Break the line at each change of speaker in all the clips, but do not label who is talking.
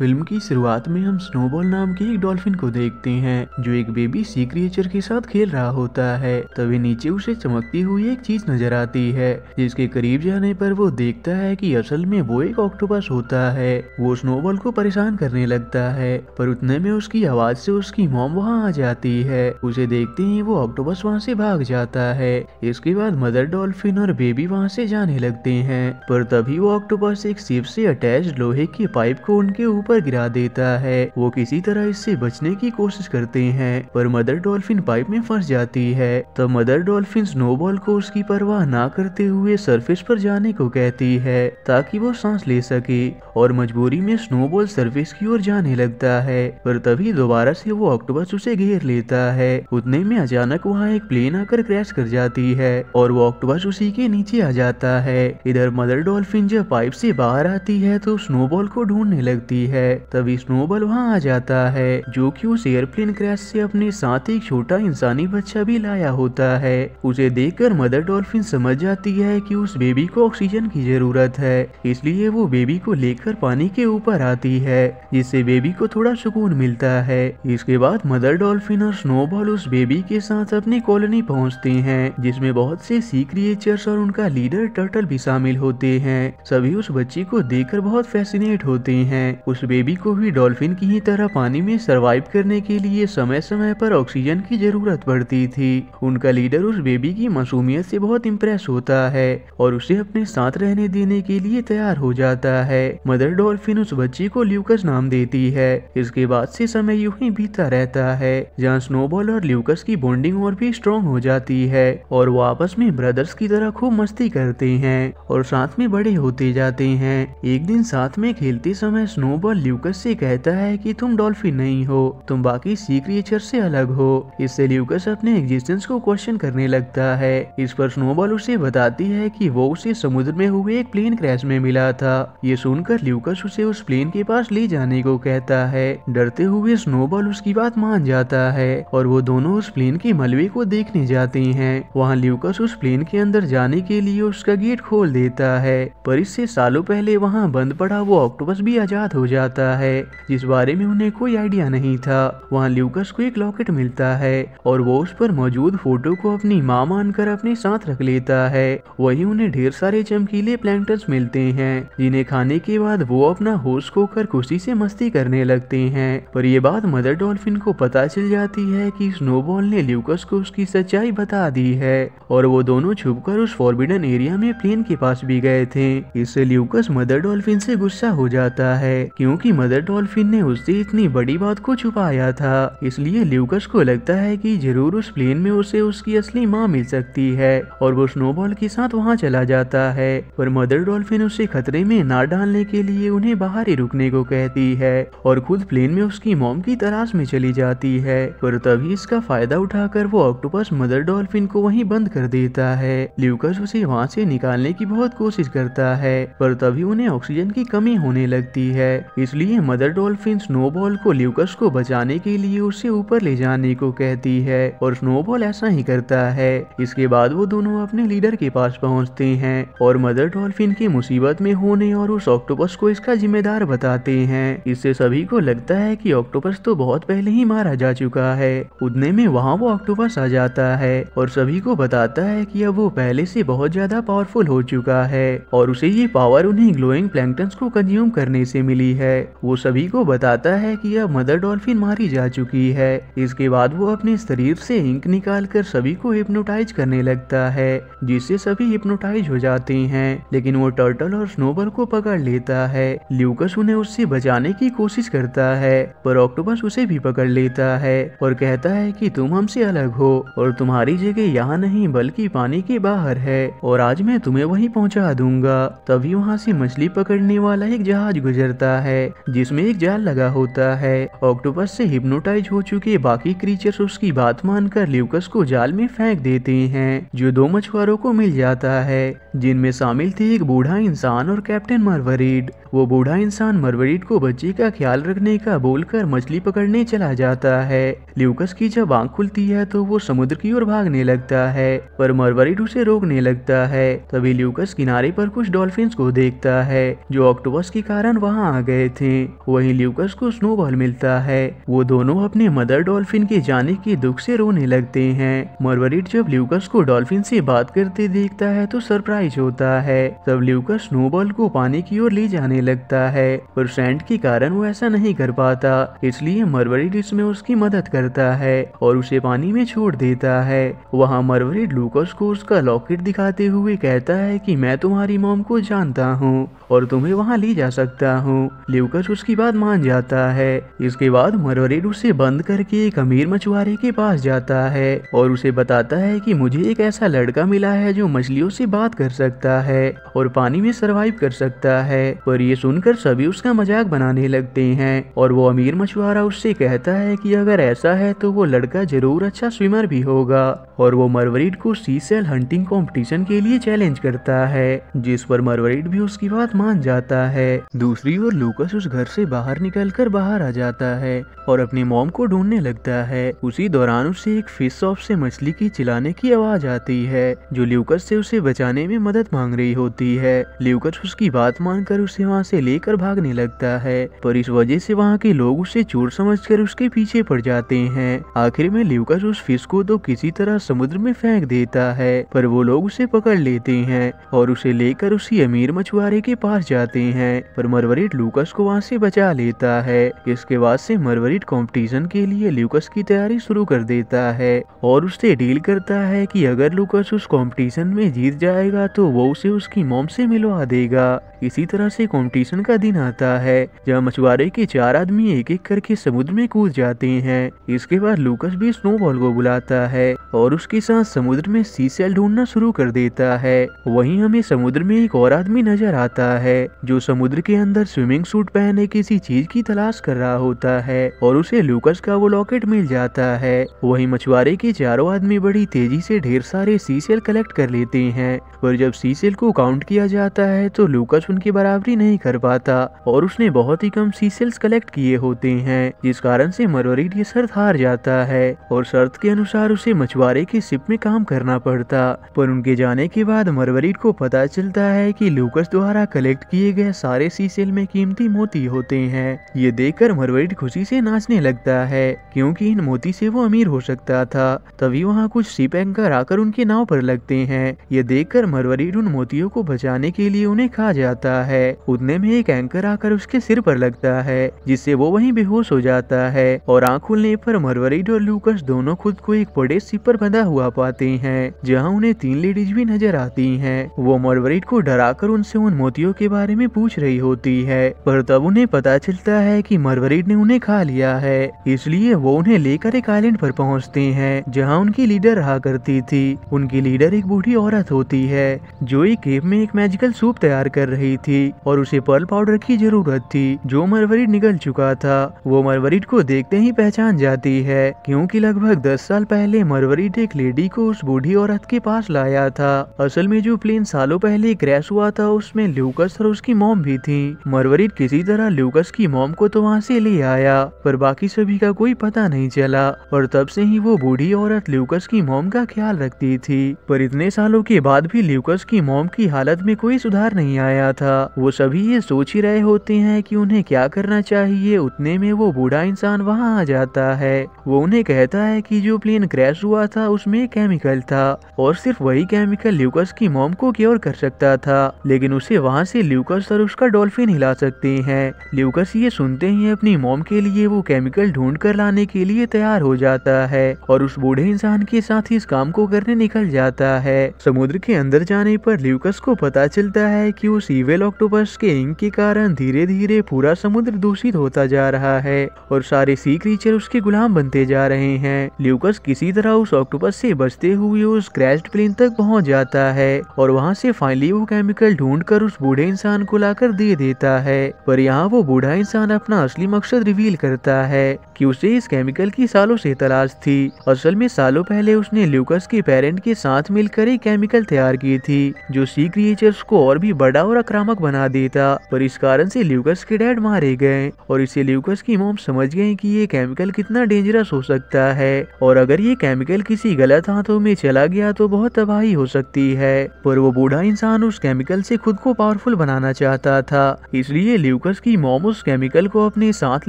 film की शुरुआत में हम स्नोबॉल नाम के एक डॉल्फिन को देखते हैं जो एक बेबी सी क्रिएचर के साथ खेल रहा होता है तभी नीचे उसे चमकती हुई एक चीज नजर आती है जिसके करीब जाने पर वो देखता है कि असल में वो एक ऑक्टोपस होता है वो स्नोबॉल को परेशान करने लगता है पर उतने में उसकी आवाज से उसकी मोम वहाँ आ जाती है उसे देखते ही वो ऑक्टोपस वहाँ से भाग जाता है इसके बाद मदर डॉल्फिन और बेबी वहाँ से जाने लगते है पर तभी वो ऑक्टोपस एक सीप से अटैच लोहे की पाइप को उनके ऊपर पर गिरा देता है वो किसी तरह इससे बचने की कोशिश करते हैं पर मदर डॉल्फिन पाइप में फंस जाती है तब मदर डॉल्फिन स्नोबॉल को उसकी परवाह ना करते हुए सरफेस पर जाने को कहती है ताकि वो सांस ले सके और मजबूरी में स्नोबॉल सरफेस की ओर जाने लगता है पर तभी दोबारा से वो ऑक्टोबस उसे घेर लेता है उतने में अचानक वहाँ एक प्लेन आकर क्रैश कर जाती है और वो ऑक्टोबस उसी के नीचे आ जाता है इधर मदर डॉल्फिन जब पाइप से बाहर आती है तो स्नोबॉल को ढूंढने लगती है है तभी स्नोबल वहाँ आ जाता है जो कि उस एयरप्लेन क्रैश से अपने साथ एक छोटा इंसानी बच्चा भी लाया होता है उसे देखकर मदर डॉल्फिन समझ जाती है कि उस बेबी को ऑक्सीजन की जरूरत है इसलिए वो बेबी को लेकर पानी के ऊपर आती है जिससे बेबी को थोड़ा सुकून मिलता है इसके बाद मदर डॉल्फिन और स्नोबॉल उस बेबी के साथ अपनी कॉलोनी पहुंचते हैं जिसमें बहुत से सी क्रिएचर्स और उनका लीडर टर्टल भी शामिल होते हैं सभी उस बच्ची को देखकर बहुत फैसिनेट होते हैं उस उस बेबी को भी डॉल्फिन की ही तरह पानी में सरवाइव करने के लिए समय समय पर ऑक्सीजन की जरूरत पड़ती थी उनका लीडर उस बेबी की मासूमियत से बहुत इम्प्रेस होता है और उसे अपने साथ रहने देने के लिए तैयार हो जाता है मदर डॉल्फिन उस बच्ची को ल्यूकस नाम देती है इसके बाद से समय यू ही बीता रहता है जहाँ स्नोबॉल और ल्यूकस की बॉन्डिंग और भी स्ट्रॉन्ग हो जाती है और वो आपस में ब्रदर्स की तरह खूब मस्ती करते हैं और साथ में बड़े होते जाते हैं एक दिन साथ में खेलते समय स्नोबॉल पर ल्यूकस से कहता है कि तुम डॉल्फिन नहीं हो तुम बाकी सी क्रिएचर से अलग हो इससे ल्यूकस अपने एग्जिस्टेंस को क्वेश्चन करने लगता है इस पर स्नोबॉल उसे बताती है कि वो उसे समुद्र में हुए एक प्लेन क्रैश में मिला था ये सुनकर ल्यूकस उसे उस प्लेन के पास ले जाने को कहता है डरते हुए स्नोबॉल उसकी बात मान जाता है और वो दोनों उस प्लेन के मलबे को देखने जाते हैं वहाँ ल्यूकस उस प्लेन के अंदर जाने के लिए उसका गेट खोल देता है पर इससे सालों पहले वहाँ बंद पड़ा वो ऑक्टोपस भी आजाद हो जाता जाता है जिस बारे में उन्हें कोई आइडिया नहीं था वहाँ ल्यूकस को एक लॉकेट मिलता है और वो उस पर मौजूद फोटो को अपनी माँ मानकर अपने साथ रख लेता है वही उन्हें ढेर सारे चमकीले प्लैंकटन्स मिलते हैं जिन्हें खाने के बाद वो अपना होश खोकर खुशी से मस्ती करने लगते हैं पर ये बात मदर डॉल्फिन को पता चल जाती है कि स्नोबॉल ने ल्यूकस को उसकी सच्चाई बता दी है और वो दोनों छुपकर उस फॉरबिडन एरिया में प्लेन के पास भी गए थे इससे ल्यूकस मदर डॉल्फिन से गुस्सा हो जाता है कि क्योंकि मदर डॉल्फिन ने उससे इतनी बड़ी बात को छुपाया था इसलिए ल्यूकस को लगता है कि जरूर उस प्लेन में उसे उसकी असली माँ मिल सकती है और वो स्नोबॉल के साथ वहाँ चला जाता है पर मदर डॉल्फिन उसे खतरे में ना डालने के लिए उन्हें बाहर ही रुकने को कहती है और खुद प्लेन में उसकी मोम की तलाश में चली जाती है पर तभी इसका फायदा उठाकर वो ऑक्टोपस मदर डॉल्फिन को वही बंद कर देता है ल्यूकस उसे वहाँ से निकालने की बहुत कोशिश करता है पर तभी उन्हें ऑक्सीजन की कमी होने लगती है इसलिए मदर डॉल्फिन स्नोबॉल को ल्यूकस को बचाने के लिए उसे ऊपर ले जाने को कहती है और स्नोबॉल ऐसा ही करता है इसके बाद वो दोनों अपने लीडर के पास पहुंचते हैं और मदर डॉल्फिन की मुसीबत में होने और उस ऑक्टोपस को इसका जिम्मेदार बताते हैं इससे सभी को लगता है की ऑक्टोपस तो बहुत पहले ही मारा जा चुका है उतने में वहाँ वो ऑक्टोपस आ जाता है और सभी को बताता है की अब वो पहले से बहुत ज्यादा पावरफुल हो चुका है और उसे ये पावर उन्हें ग्लोइंग प्लैंक्टन्स को कंज्यूम करने से मिली है है वो सभी को बताता है कि अब मदर डॉल्फिन मारी जा चुकी है इसके बाद वो अपने शरीर से इंक निकाल कर सभी को हिप्नोटाइज करने लगता है जिससे सभी हिप्नोटाइज हो जाते हैं लेकिन वो टर्टल और स्नोबल को पकड़ लेता है ल्यूकस उन्हें उससे बचाने की कोशिश करता है पर ऑक्टोपस उसे भी पकड़ लेता है और कहता है की तुम हमसे अलग हो और तुम्हारी जगह यहाँ नहीं बल्कि पानी के बाहर है और आज मैं तुम्हें वही पहुँचा दूंगा तभी वहाँ से मछली पकड़ने वाला एक जहाज गुजरता है है जिसमें एक जाल लगा होता है ऑक्टोपस से हिप्नोटाइज हो चुके बाकी क्रीचर उसकी बात मानकर ल्यूकस को जाल में फेंक देते हैं जो दो मछुआरों को मिल जाता है जिनमें शामिल थे एक बूढ़ा इंसान और कैप्टन मरवरीड वो बूढ़ा इंसान मरवरीड को बच्चे का ख्याल रखने का बोलकर मछली पकड़ने चला जाता है ल्यूकस की जब आंख खुलती है तो वो समुद्र की ओर भागने लगता है पर मरवरीड उसे रोकने लगता है तभी ल्यूकस किनारे पर कुछ डॉल्फिन को देखता है जो ऑक्टोपस के कारण वहाँ आ गए थे वहीं ल्यूकस को स्नोबॉल मिलता है वो दोनों अपने मदर डॉल्फिन के जाने के दुख से रोने लगते हैं मरवरिट जब ल्यूकस को डॉल्फिन से बात करते देखता है तो सरप्राइज होता है तब ल्यूकस स्नोबॉल को पानी की ओर ले जाने लगता है पर सेंट के कारण वो ऐसा नहीं कर पाता इसलिए मरवरिट इसमें उसकी मदद करता है और उसे पानी में छोड़ देता है वहाँ मरवरिट लूकस को उसका लॉकेट दिखाते हुए कहता है की मैं तुम्हारी मोम को जानता हूँ और तुम्हें वहाँ ले जा सकता हूँ लिवकस उसकी बात मान जाता है इसके बाद मरवरेड उसे बंद करके एक अमीर मछुआरे के पास जाता है और उसे बताता है कि मुझे एक ऐसा लड़का मिला है जो मछलियों से बात कर सकता है और पानी में सरवाइव कर सकता है पर ये सुनकर सभी उसका मजाक बनाने लगते हैं और वो अमीर मछुआरा उससे कहता है कि अगर ऐसा है तो वो लड़का जरूर अच्छा स्विमर भी होगा और वो मरवरीड को सी सेल हंटिंग कॉम्पिटिशन के लिए चैलेंज करता है जिस पर मरवरीड भी उसकी बात मान जाता है दूसरी ओर लूक लुकस उस घर से बाहर निकलकर बाहर आ जाता है और अपनी मोम को ढूंढने लगता है उसी दौरान उसे एक फिश शॉप से मछली की चिलाने की आवाज आती है जो ल्यूकस से उसे बचाने में मदद मांग रही होती है ल्यूकस उसकी बात मानकर उसे वहाँ से लेकर भागने लगता है पर इस वजह से वहाँ के लोग उसे चोर कर उसके पीछे पड़ जाते हैं आखिर में ल्यूकस उस फिश को तो किसी तरह समुद्र में फेंक देता है पर वो लोग उसे पकड़ लेते हैं और उसे लेकर उसी अमीर मछुआरे के पास जाते हैं पर मरवरेट लूकस उसको को वहाँ से बचा लेता है इसके बाद से मरवरिट कंपटीशन के लिए ल्यूकस की तैयारी शुरू कर देता है और उससे डील करता है कि अगर लूकस उस कंपटीशन में जीत जाएगा तो वो उसे उसकी मोम से मिलवा देगा इसी तरह से कंपटीशन का दिन आता है जहाँ मछुआरे के चार आदमी एक एक करके समुद्र में कूद जाते हैं इसके बाद लूकस भी स्नोबॉल को बुलाता है और उसके साथ समुद्र में सी सेल ढूंढना शुरू कर देता है वहीं हमें समुद्र में एक और आदमी नजर आता है जो समुद्र के अंदर स्विमिंग सूट पहने किसी चीज की तलाश कर रहा होता है और उसे लूकस का वो लॉकेट मिल जाता है वही मछुआरे के चारों आदमी बड़ी तेजी से ढेर सारे सी सेल कलेक्ट कर लेते हैं और जब सी सेल को काउंट किया जाता है तो लूकस उनकी बराबरी नहीं कर पाता और उसने बहुत ही कम सी सेल्स कलेक्ट किए होते हैं जिस कारण से मरवरी ये शर्त हार जाता है और शर्त के अनुसार उसे मछुआरे के शिप में काम करना पड़ता पर उनके जाने के बाद मरवरीड को पता चलता है कि लूकस द्वारा कलेक्ट किए गए सारे सी सेल में कीमती मोती होते हैं ये कर मरवरी खुशी से नाचने लगता है क्योंकि इन मोती से वो अमीर हो सकता था तभी वहाँ कुछ सिप एंकर आकर उनके नाव पर लगते हैं ये देखकर मरवरीड उन मोतियों को बचाने के लिए उन्हें खा जाता जाता है उतने में एक एंकर आकर उसके सिर पर लगता है जिससे वो वहीं बेहोश हो जाता है और आंख खुलने पर मरवरीड और लूकस दोनों खुद को एक बड़े पर बंधा हुआ पाते हैं जहाँ उन्हें तीन लेडीज भी नजर आती है वो मरवरीड को कर उनसे उन मोतियों के बारे में पूछ रही होती है पर तब उन्हें पता चलता है की मरवरीड ने उन्हें खा लिया है इसलिए वो उन्हें लेकर एक आइलैंड पर पहुंचते हैं जहां उनकी लीडर रहा करती थी उनकी लीडर एक बूढ़ी औरत होती है जो एक केव में एक मैजिकल सूप तैयार कर रही ली थी और उसे पर्ल पाउडर की जरूरत थी जो मरवरीट निकल चुका था वो मरवरीट को देखते ही पहचान जाती है क्योंकि लगभग दस साल पहले मरवरीट एक लेडी को उस बूढ़ी औरत के पास लाया था असल में जो प्लेन सालों पहले क्रैश हुआ था उसमें ल्यूकस और उसकी मोम भी थी मरवरीट किसी तरह ल्यूकस की मोम को तो वहाँ से ले आया पर बाकी सभी का कोई पता नहीं चला और तब से ही वो बूढ़ी औरत ल्यूकस की मोम का ख्याल रखती थी पर इतने सालों के बाद भी ल्यूकस की मोम की हालत में कोई सुधार नहीं आया था वो सभी ये सोच ही रहे होते हैं कि उन्हें क्या करना चाहिए उतने में वो बूढ़ा इंसान वहाँ आ जाता है वो उन्हें कहता है कि जो प्लेन क्रैश हुआ था उसमें केमिकल था और सिर्फ वही केमिकल ल्यूकस की मोम को क्योर कर सकता था लेकिन उसे वहाँ से ल्यूकस और उसका डॉल्फिन हिला सकते हैं ल्यूकस ये सुनते ही अपनी मोम के लिए वो केमिकल ढूंढ कर लाने के लिए तैयार हो जाता है और उस बूढ़े इंसान के साथ ही इस काम को करने निकल जाता है समुद्र के अंदर जाने पर ल्यूकस को पता चलता है कि उस इवेंट ट्वेल्व अक्टूबर्स के इंक के कारण धीरे धीरे पूरा समुद्र दूषित होता जा रहा है और सारे सी क्रीचर उसके गुलाम बनते जा रहे हैं ल्यूकस किसी तरह उस ऑक्टोपस से बचते हुए उस क्रैश प्लेन तक पहुंच जाता है और वहां से फाइनली वो केमिकल ढूंढकर उस बूढ़े इंसान को लाकर दे देता है पर यहाँ वो बूढ़ा इंसान अपना असली मकसद रिवील करता है की उसे इस केमिकल की सालों से तलाश थी असल में सालों पहले उसने ल्यूकस के पेरेंट के साथ मिलकर एक केमिकल तैयार की थी जो सी क्रिएचर को और भी बड़ा और आक्रामक बना था पर इस कारण से ल्यूकस के डैड मारे गए और इसे ल्यूकस की मोम समझ गए कि ये केमिकल कितना डेंजरस हो सकता है और अगर ये केमिकल किसी गलत हाथों में चला गया तो बहुत तबाही हो सकती है पर वो बूढ़ा इंसान उस केमिकल से खुद को पावरफुल बनाना चाहता था इसलिए ल्यूकस की मोम उस केमिकल को अपने साथ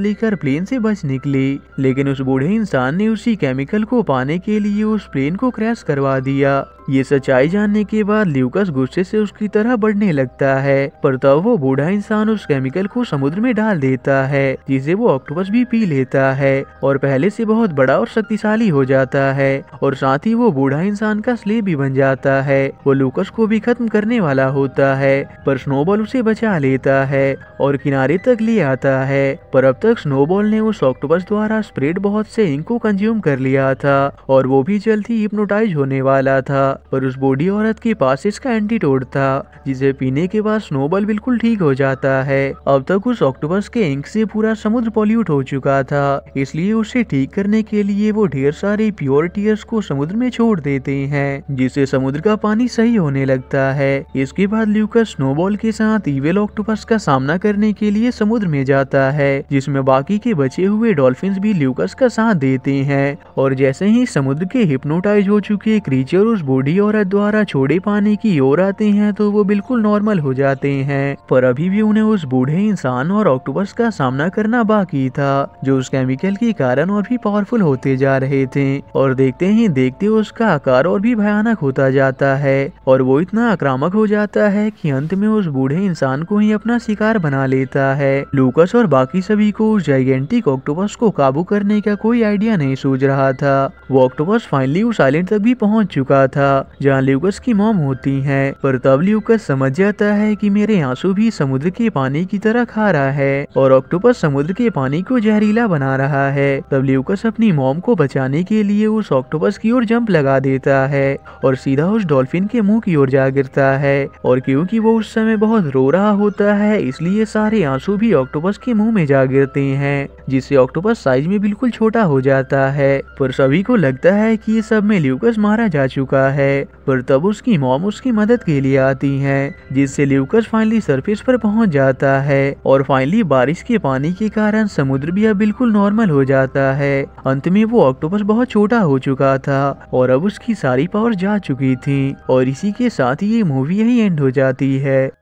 लेकर प्लेन से बच निकली लेकिन उस बूढ़े इंसान ने उसी केमिकल को पाने के लिए उस प्लेन को क्रैश करवा दिया ये सच्चाई जानने के बाद ल्यूकस गुस्से से उसकी तरह बढ़ने लगता है पर तब वो बूढ़ा इंसान उस केमिकल को समुद्र में डाल देता है जिसे वो ऑक्टोपस भी पी लेता है और पहले से बहुत बड़ा और शक्तिशाली हो जाता है और साथ ही वो बूढ़ा इंसान का स्लेब भी बन जाता है वो लूकस को भी खत्म करने वाला होता है पर स्नोबॉल उसे बचा लेता है और किनारे तक ले आता है पर अब तक स्नोबॉल ने उस ऑक्टोपस द्वारा स्प्रेड बहुत से इंक को कंज्यूम कर लिया था और वो भी जल्द ही हिप्नोटाइज होने वाला था पर उस बूढ़ी औरत के पास इसका एंटीटोड था जिसे पीने के बाद स्नोबॉल बिल्कुल ठीक हो जाता है अब तक उस ऑक्टोपस के इंक से पूरा समुद्र पॉल्यूट हो चुका था इसलिए उसे ठीक करने के लिए वो ढेर सारे प्योर टीयर्स को समुद्र में छोड़ देते हैं जिससे समुद्र का पानी सही होने लगता है इसके बाद ल्यूकस स्नोबॉल के साथ ईवेल ऑक्टोपस का सामना करने के लिए समुद्र में जाता है जिसमे बाकी के बचे हुए डॉल्फिन भी ल्यूकस का साथ देते हैं और जैसे ही समुद्र के हिप्नोटाइज हो चुके क्रीचर उस बोर्ड बूढ़ी औरत द्वारा छोड़े पानी की ओर आते हैं तो वो बिल्कुल नॉर्मल हो जाते हैं पर अभी भी उन्हें उस बूढ़े इंसान और ऑक्टोपस का सामना करना बाकी था जो उस केमिकल के कारण और भी पावरफुल होते जा रहे थे और देखते ही देखते उसका आकार और भी भयानक होता जाता है और वो इतना आक्रामक हो जाता है की अंत में उस बूढ़े इंसान को ही अपना शिकार बना लेता है लूकस और बाकी सभी को उस जाइगेंटिक ऑक्टोपस को काबू करने का कोई आइडिया नहीं सूझ रहा था वो ऑक्टोपस फाइनली उस आइलैंड तक भी पहुंच चुका था जहाँ ल्यूकस की मोम होती है पर तब ल्यूकस समझ जाता है कि मेरे आंसू भी समुद्र के पानी की तरह खा रहा है और ऑक्टोपस समुद्र के पानी को जहरीला बना रहा है तब ल्यूकस अपनी मोम को बचाने के लिए उस ऑक्टोपस की ओर जंप लगा देता है और सीधा उस डॉल्फिन के मुंह की ओर जा गिरता है और क्योंकि वो उस समय बहुत रो रहा होता है इसलिए सारे आंसू भी ऑक्टोपस के मुंह में जा गिरते हैं जिससे ऑक्टोपस साइज में बिल्कुल छोटा हो जाता है पर सभी को लगता है कि ये सब में ल्यूकस मारा जा चुका है है पर तब उसकी मोम उसकी मदद के लिए आती है जिससे ल्यूकस फाइनली सरफेस पर पहुंच जाता है और फाइनली बारिश के पानी के कारण समुद्र भी अब बिल्कुल नॉर्मल हो जाता है अंत में वो ऑक्टोपस बहुत छोटा हो चुका था और अब उसकी सारी पावर जा चुकी थी और इसी के साथ ये मूवी यही एंड हो जाती है